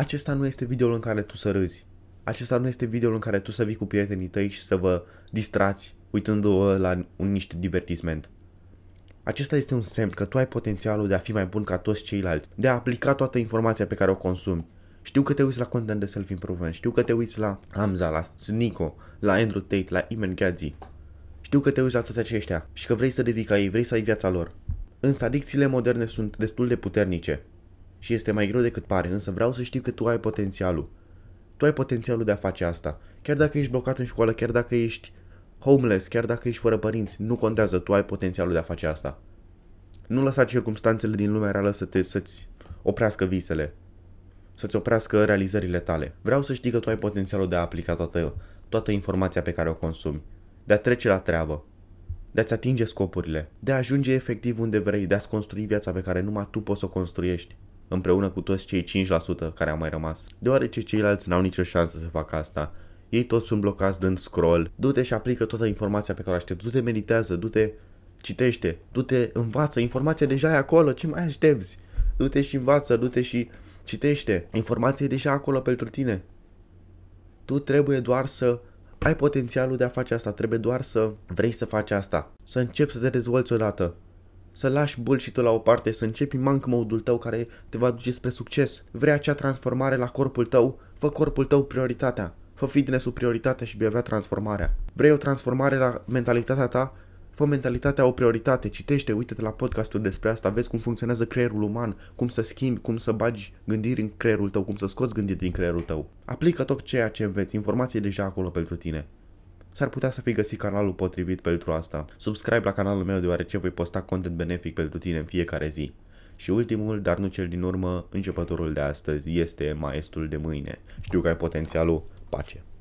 acesta nu este videoul în care tu să râzi. Acesta nu este videoul în care tu să vii cu prietenii tăi și să vă distrați uitându-vă la un niște divertisment. Acesta este un semn că tu ai potențialul de a fi mai bun ca toți ceilalți, de a aplica toată informația pe care o consumi. Știu că te uiți la content de self-improvement, știu că te uiți la Hamza, la Snico, la Andrew Tate, la Iman Ghazi. Știu că te uiți la toți aceștia și că vrei să devii ca ei, vrei să ai viața lor. Însă adicțiile moderne sunt destul de puternice și este mai greu decât pare, însă vreau să știu că tu ai potențialul. Tu ai potențialul de a face asta. Chiar dacă ești blocat în școală, chiar dacă ești homeless, chiar dacă ești fără părinți, nu contează, tu ai potențialul de a face asta. Nu lăsa circumstanțele din lumea reală să te, să-ți oprească visele, să-ți oprească realizările tale. Vreau să știi că tu ai potențialul de a aplica toată, toată informația pe care o consumi, de a trece la treabă, de a-ți atinge scopurile, de a ajunge efectiv unde vrei, de a-ți construi viața pe care numai tu poți să o construiești împreună cu toți cei 5% care au mai rămas, deoarece ceilalți n-au nicio șansă să facă asta. Ei toți sunt blocați dând scroll. Du-te și aplică toată informația pe care o aștept. Du-te meditează, du-te citește, du-te învață, informația deja e acolo, ce mai aștepți? Du-te și învață, du-te și citește, informația e deja acolo pentru tine. Tu trebuie doar să ai potențialul de a face asta, trebuie doar să vrei să faci asta, să începi să te dezvolți odată să lași bullshit la o parte, să începi monk mode-ul tău care te va duce spre succes. Vrei acea transformare la corpul tău? Fă corpul tău prioritatea. Fă fitness-ul prioritatea și vei avea transformarea. Vrei o transformare la mentalitatea ta? Fă mentalitatea o prioritate, citește, uite-te la podcastul despre asta, vezi cum funcționează creierul uman, cum să schimbi, cum să bagi gândiri în creierul tău, cum să scoți gândiri din creierul tău. Aplică tot ceea ce înveți, informații deja acolo pentru tine s-ar putea să fi găsit canalul potrivit pentru asta. Subscribe la canalul meu deoarece voi posta content benefic pentru tine în fiecare zi. Și ultimul, dar nu cel din urmă, începătorul de astăzi este maestrul de mâine. Știu că ai potențialul, pace!